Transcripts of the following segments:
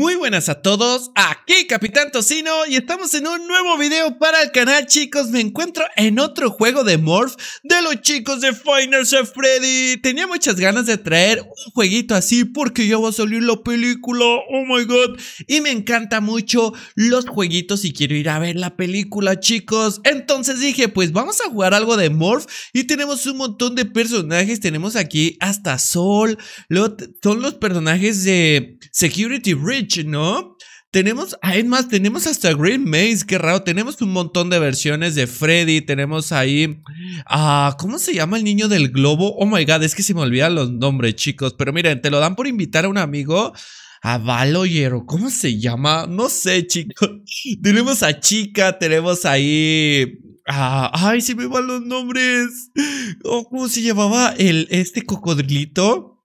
Muy buenas a todos, aquí Capitán Tocino y estamos en un nuevo video para el canal chicos Me encuentro en otro juego de Morph de los chicos de Final of Freddy Tenía muchas ganas de traer un jueguito así porque ya va a salir la película, oh my god Y me encanta mucho los jueguitos y quiero ir a ver la película chicos Entonces dije pues vamos a jugar algo de Morph y tenemos un montón de personajes Tenemos aquí hasta Sol, son los personajes de Security Bridge ¿no? Tenemos, ah, más tenemos hasta Green Maze, qué raro. Tenemos un montón de versiones de Freddy. Tenemos ahí. Ah, ¿cómo se llama el niño del globo? Oh my god, es que se me olvidan los nombres, chicos. Pero miren, te lo dan por invitar a un amigo. A Valoyero, ¿cómo se llama? No sé, chicos. tenemos a Chica, tenemos ahí. ay, se me van los nombres. Oh, ¿Cómo se llamaba el, este cocodrilito?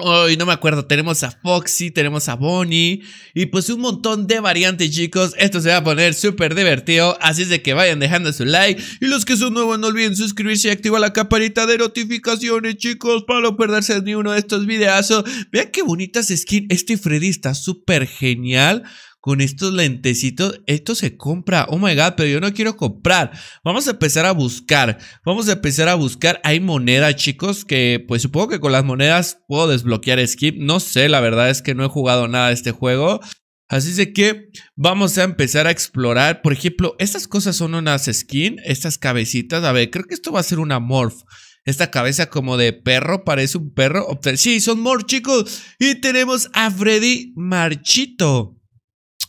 Hoy no me acuerdo, tenemos a Foxy, tenemos a Bonnie y pues un montón de variantes chicos, esto se va a poner súper divertido, así es de que vayan dejando su like y los que son nuevos no olviden suscribirse y activar la campanita de notificaciones chicos para no perderse ni uno de estos videazos, vean qué bonitas skin, este Freddy está súper genial con estos lentecitos, esto se compra, oh my god, pero yo no quiero comprar. Vamos a empezar a buscar, vamos a empezar a buscar. Hay monedas, chicos, que pues supongo que con las monedas puedo desbloquear skip. No sé, la verdad es que no he jugado nada de este juego. Así es que vamos a empezar a explorar. Por ejemplo, estas cosas son unas skin, estas cabecitas. A ver, creo que esto va a ser una morph. Esta cabeza como de perro, parece un perro. Sí, son morph, chicos. Y tenemos a Freddy Marchito.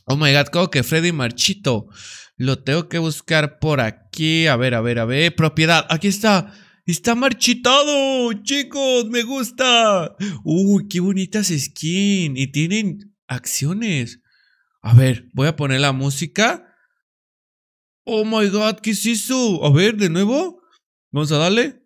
Oh my god, como que Freddy Marchito. Lo tengo que buscar por aquí. A ver, a ver, a ver. Propiedad. Aquí está. Está marchitado, chicos. Me gusta. Uy, qué bonitas skin. Y tienen acciones. A ver, voy a poner la música. Oh my god, ¿qué es eso? A ver, de nuevo. Vamos a darle.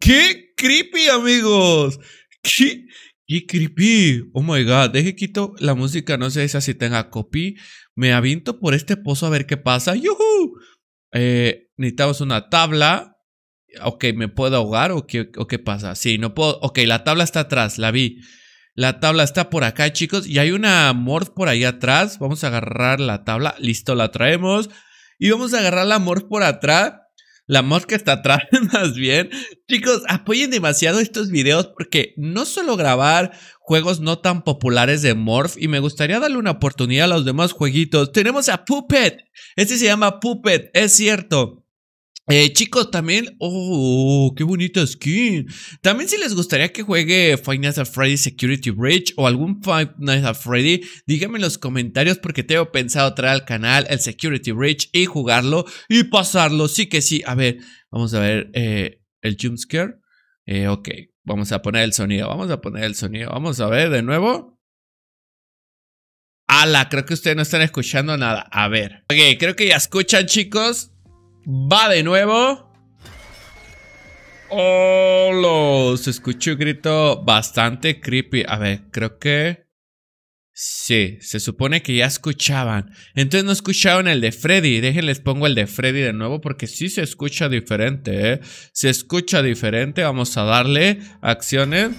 ¡Qué creepy, amigos! ¡Qué, y creepy, oh my god, deje quito la música, no sé si así tenga copy. Me avinto por este pozo a ver qué pasa. ¡Yuhu! Eh, necesitamos una tabla. Ok, ¿me puedo ahogar o qué, o qué pasa? Sí, no puedo. Ok, la tabla está atrás, la vi. La tabla está por acá, chicos. Y hay una morph por ahí atrás. Vamos a agarrar la tabla. Listo, la traemos. Y vamos a agarrar la morph por atrás. La mosca está atrás, más bien. Chicos, apoyen demasiado estos videos porque no solo grabar juegos no tan populares de Morph y me gustaría darle una oportunidad a los demás jueguitos. Tenemos a Puppet. Este se llama Puppet, es cierto. Eh, chicos, también. Oh, qué bonita skin. También, si les gustaría que juegue Five Nights at Freddy Security Bridge o algún Five Nights at Freddy, díganme en los comentarios porque tengo pensado traer al canal el Security Bridge y jugarlo y pasarlo. Sí que sí. A ver, vamos a ver eh, el jumpscare. Eh, ok, vamos a poner el sonido. Vamos a poner el sonido. Vamos a ver de nuevo. Ala, creo que ustedes no están escuchando nada. A ver. Ok, creo que ya escuchan, chicos. Va de nuevo. ¡Hola! Se escuchó un grito bastante creepy. A ver, creo que... Sí, se supone que ya escuchaban. Entonces no escucharon el de Freddy. Déjenles pongo el de Freddy de nuevo porque sí se escucha diferente, ¿eh? Se escucha diferente. Vamos a darle acciones.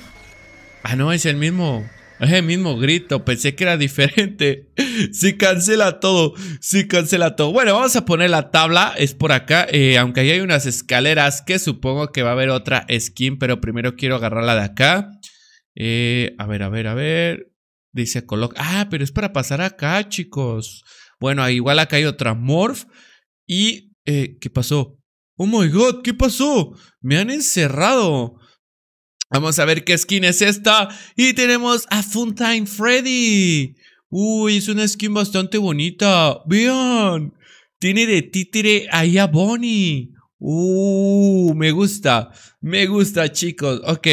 Ah, no, es el mismo. Es el mismo grito, pensé que era diferente. Si cancela todo, si cancela todo. Bueno, vamos a poner la tabla, es por acá, eh, aunque ahí hay unas escaleras que supongo que va a haber otra skin, pero primero quiero agarrarla de acá. Eh, a ver, a ver, a ver. Dice coloca. Ah, pero es para pasar acá, chicos. Bueno, igual acá hay otra morph. Y, eh, ¿qué pasó? Oh my god, ¿qué pasó? Me han encerrado. Vamos a ver qué skin es esta. Y tenemos a Funtime Freddy. Uy, es una skin bastante bonita. Vean. Tiene de títere ahí a Bonnie. Uh, me gusta. Me gusta, chicos. Ok.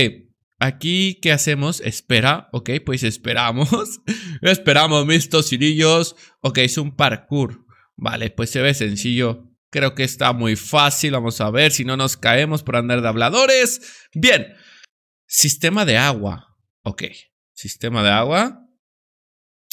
Aquí, ¿qué hacemos? Espera. Ok, pues esperamos. esperamos, mis tocillillos. Ok, es un parkour. Vale, pues se ve sencillo. Creo que está muy fácil. Vamos a ver si no nos caemos por andar de habladores. Bien. Sistema de agua. Ok, sistema de agua.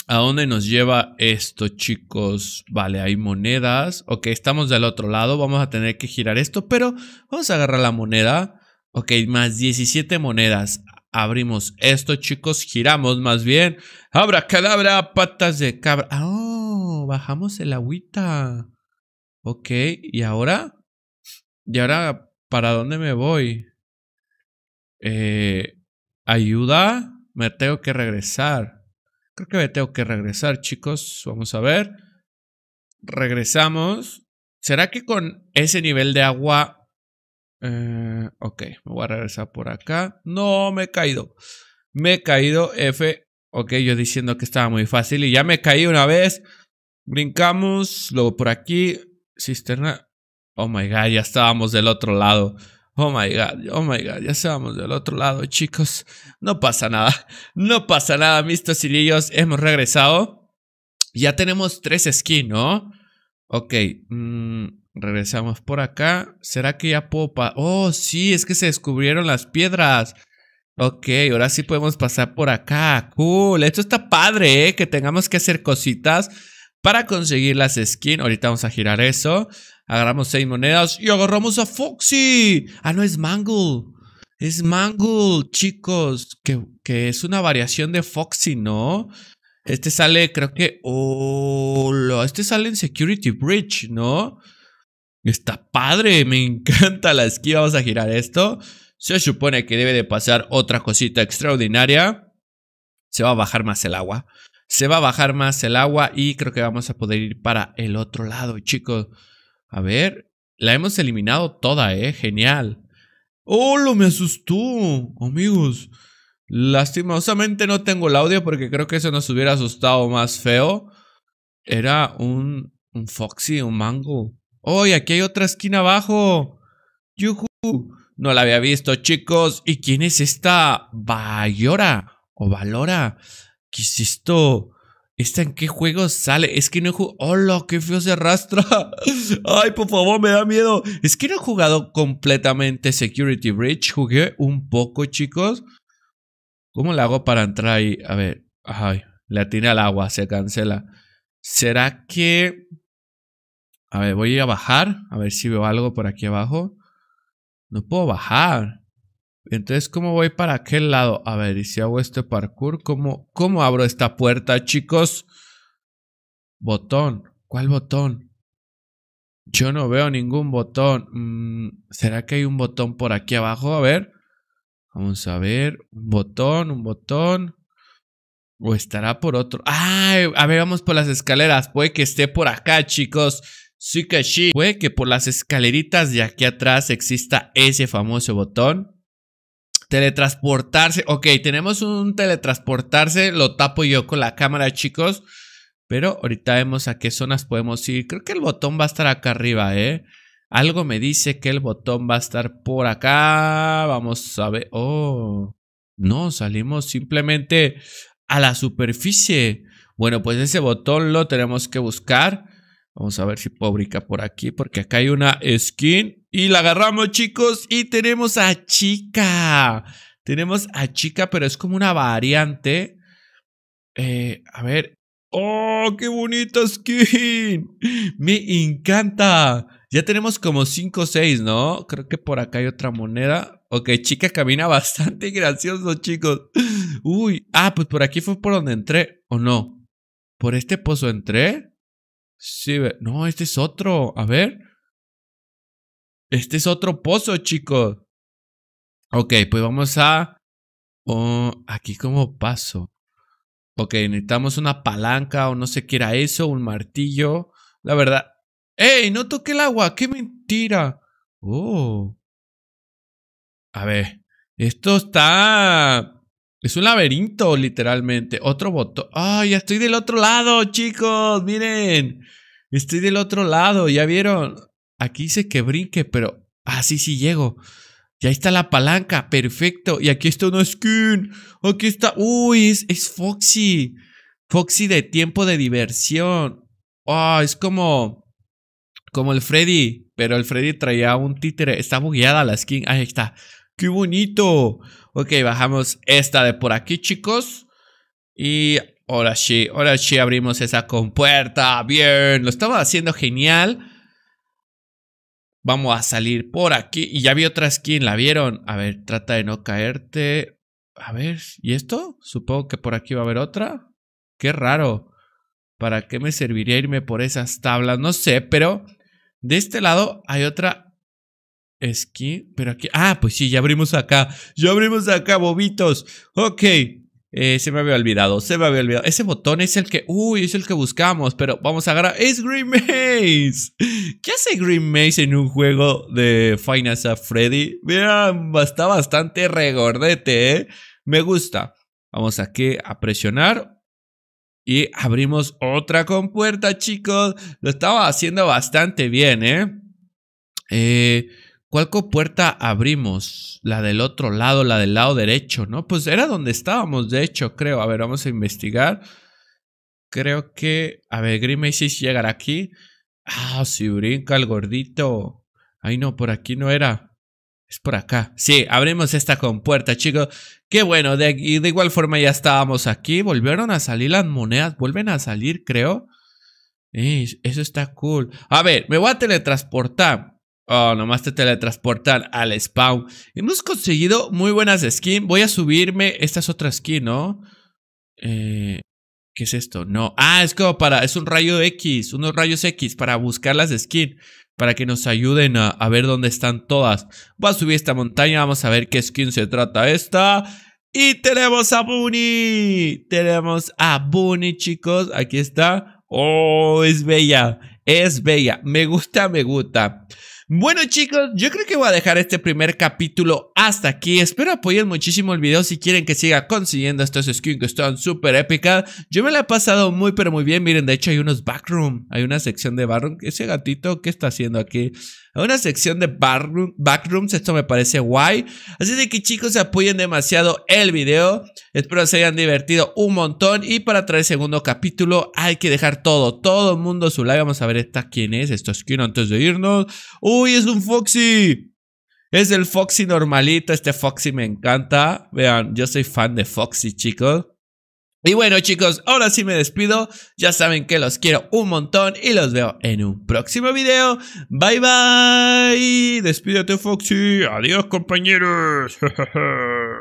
¿A dónde nos lleva esto, chicos? Vale, hay monedas. Ok, estamos del otro lado. Vamos a tener que girar esto, pero vamos a agarrar la moneda. Ok, más 17 monedas. Abrimos esto, chicos. Giramos más bien. Abra cadabra, patas de cabra. ¡Oh! Bajamos el agüita. Ok, ¿y ahora? ¿Y ahora para dónde me voy? eh, ayuda, me tengo que regresar. Creo que me tengo que regresar, chicos. Vamos a ver. Regresamos. ¿Será que con ese nivel de agua... Eh, ok, me voy a regresar por acá. No, me he caído. Me he caído F. Ok, yo diciendo que estaba muy fácil y ya me caí una vez. Brincamos, luego por aquí. Cisterna. Oh my god, ya estábamos del otro lado. Oh my God, oh my God, ya vamos del otro lado, chicos. No pasa nada, no pasa nada, mis tocilillos. Hemos regresado. Ya tenemos tres skins, ¿no? Ok, mm, regresamos por acá. ¿Será que ya puedo pasar? Oh, sí, es que se descubrieron las piedras. Ok, ahora sí podemos pasar por acá. Cool, esto está padre, ¿eh? Que tengamos que hacer cositas para conseguir las skins. Ahorita vamos a girar eso. Agarramos seis monedas y agarramos a Foxy. Ah, no, es Mangle. Es Mangle, chicos. Que, que es una variación de Foxy, ¿no? Este sale, creo que. Oh, este sale en Security Bridge, ¿no? Está padre, me encanta la esquiva. Vamos a girar esto. Se supone que debe de pasar otra cosita extraordinaria. Se va a bajar más el agua. Se va a bajar más el agua y creo que vamos a poder ir para el otro lado, chicos. A ver, la hemos eliminado toda, ¿eh? Genial. ¡Oh, lo me asustó! Amigos, lastimosamente no tengo el audio porque creo que eso nos hubiera asustado más feo. Era un, un Foxy, un Mango. ¡Oh, y aquí hay otra esquina abajo! ¡Yuhu! No la había visto, chicos. ¿Y quién es esta Bayora o Valora? ¿Qué es esto? ¿Esta en qué juego sale? Es que no he jugado. ¡Hola! ¡Qué feo se arrastra! ¡Ay, por favor, me da miedo! Es que no he jugado completamente Security Bridge. Jugué un poco, chicos. ¿Cómo le hago para entrar ahí? A ver. Ay, le atiné al agua, se cancela. ¿Será que.? A ver, voy a bajar. A ver si veo algo por aquí abajo. No puedo bajar. Entonces, ¿cómo voy para aquel lado? A ver, y si hago este parkour, ¿cómo, cómo abro esta puerta, chicos? Botón. ¿Cuál botón? Yo no veo ningún botón. Mm, ¿Será que hay un botón por aquí abajo? A ver. Vamos a ver. Un botón, un botón. O estará por otro. ¡Ay! A ver, vamos por las escaleras. Puede que esté por acá, chicos. Sí que sí. Puede que por las escaleritas de aquí atrás exista ese famoso botón. Teletransportarse. Ok, tenemos un teletransportarse. Lo tapo yo con la cámara, chicos. Pero ahorita vemos a qué zonas podemos ir. Creo que el botón va a estar acá arriba, ¿eh? Algo me dice que el botón va a estar por acá. Vamos a ver. Oh, no, salimos simplemente a la superficie. Bueno, pues ese botón lo tenemos que buscar. Vamos a ver si puedo por aquí, porque acá hay una skin y la agarramos, chicos. Y tenemos a Chica. Tenemos a Chica, pero es como una variante. Eh, a ver. ¡Oh, qué bonita skin! Me encanta. Ya tenemos como 5 o 6, ¿no? Creo que por acá hay otra moneda. Ok, chica camina bastante gracioso, chicos. Uy, ah, pues por aquí fue por donde entré, ¿o no? ¿Por este pozo entré? Sí, no, este es otro. A ver. Este es otro pozo, chicos. Ok, pues vamos a... Oh, aquí como paso. Ok, necesitamos una palanca o no sé qué era eso, un martillo. La verdad... ¡Ey! No toqué el agua. ¡Qué mentira! Oh. A ver. Esto está... Es un laberinto, literalmente. Otro botón. ¡Ay, ya estoy del otro lado, chicos! Miren. Estoy del otro lado, ¿ya vieron? Aquí dice que brinque, pero así ah, sí llego. Y ahí está la palanca, perfecto. Y aquí está una skin. Aquí está. Uy, es, Foxy. Foxy de tiempo de diversión. Ah, es como. Como el Freddy. Pero el Freddy traía un títere. Está bugueada la skin. Ahí está. ¡Qué bonito! Ok, bajamos esta de por aquí, chicos. Y ahora sí, ahora sí abrimos esa compuerta. Bien, lo estamos haciendo genial. Vamos a salir por aquí. Y ya vi otra skin, ¿la vieron? A ver, trata de no caerte. A ver, ¿y esto? Supongo que por aquí va a haber otra. Qué raro. ¿Para qué me serviría irme por esas tablas? No sé, pero de este lado hay otra skin. Pero aquí... Ah, pues sí, ya abrimos acá. Ya abrimos acá, bobitos. Ok. Eh, se me había olvidado, se me había olvidado. Ese botón es el que, uy, es el que buscamos, pero vamos a agarrar. ¡Es Green Maze! ¿Qué hace Green Maze en un juego de Final a Freddy? Mira, está bastante regordete, ¿eh? Me gusta. Vamos aquí a presionar. Y abrimos otra compuerta, chicos. Lo estaba haciendo bastante bien, ¿eh? Eh. ¿Cuál compuerta abrimos? La del otro lado, la del lado derecho, ¿no? Pues era donde estábamos, de hecho, creo. A ver, vamos a investigar. Creo que. A ver, Grimaces llegará aquí. Ah, si brinca el gordito. Ay, no, por aquí no era. Es por acá. Sí, abrimos esta compuerta, chicos. Qué bueno, de, y de igual forma ya estábamos aquí. Volvieron a salir las monedas. Vuelven a salir, creo. Eh, eso está cool. A ver, me voy a teletransportar. Oh, nomás te teletransportan al spawn. Hemos conseguido muy buenas skins. Voy a subirme. Esta es otra skin, ¿no? Eh, ¿Qué es esto? No. Ah, es como para. Es un rayo X. Unos rayos X para buscar las skins. Para que nos ayuden a, a ver dónde están todas. Voy a subir esta montaña. Vamos a ver qué skin se trata esta. Y tenemos a Bunny. Tenemos a Bunny, chicos. Aquí está. Oh, es bella. Es bella. Me gusta, me gusta. Bueno chicos, yo creo que voy a dejar este primer capítulo hasta aquí. Espero apoyen muchísimo el video si quieren que siga consiguiendo estos skins que están súper épicas. Yo me la he pasado muy pero muy bien. Miren, de hecho hay unos backroom, hay una sección de backroom. Ese gatito, ¿qué está haciendo aquí? una sección de backrooms. Esto me parece guay. Así de que chicos, apoyen demasiado el video. Espero se hayan divertido un montón. Y para traer segundo capítulo hay que dejar todo, todo el mundo su like. Vamos a ver esta quién es. Esto es Kino antes de irnos. ¡Uy, es un Foxy! Es el Foxy normalito. Este Foxy me encanta. Vean, yo soy fan de Foxy, chicos. Y bueno chicos, ahora sí me despido, ya saben que los quiero un montón y los veo en un próximo video. Bye bye, despídete Foxy, adiós compañeros.